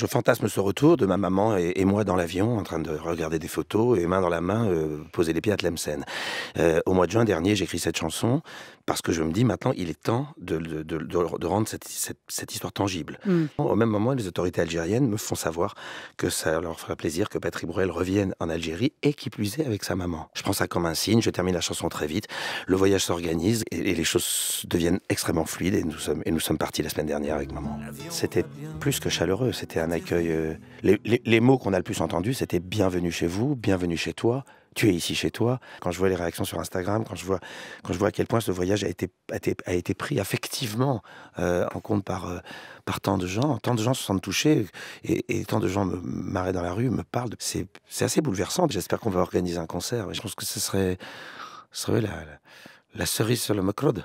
Je fantasme ce retour de ma maman et, moi dans l'avion, en train de regarder des photos et main dans la main, euh, poser les pieds à Tlemcen. Euh, au mois de juin dernier, j'écris cette chanson parce que je me dis maintenant, il est temps de, de, rendre cette, histoire tangible. Mm. Au même moment, les autorités algériennes me font savoir que ça leur fera plaisir que Patrick Bruel revienne en Algérie et qui plus est avec sa maman. Je prends ça comme un signe, je termine la chanson très vite, le voyage s'organise et, et, les choses deviennent extrêmement fluides et nous sommes, et nous sommes partis la semaine dernière avec maman. C'était plus que chaleureux, c'était un accueil. Euh, les, mots qu'on a le plus entendus, c'était bienvenue chez vous, bienvenue chez toi. Tu es ici chez toi. Quand je vois les réactions sur Instagram, quand je vois, quand je vois à quel point ce voyage a été, a été, pris affectivement euh, en compte par, euh, par tant de gens, tant de gens se sentent touchés et, tant de gens me marraient dans la rue, me parlent. C'est assez bouleversant. J'espère qu'on va organiser un concert. Je pense que ce serait, serait la, la, cerise sur le macrode.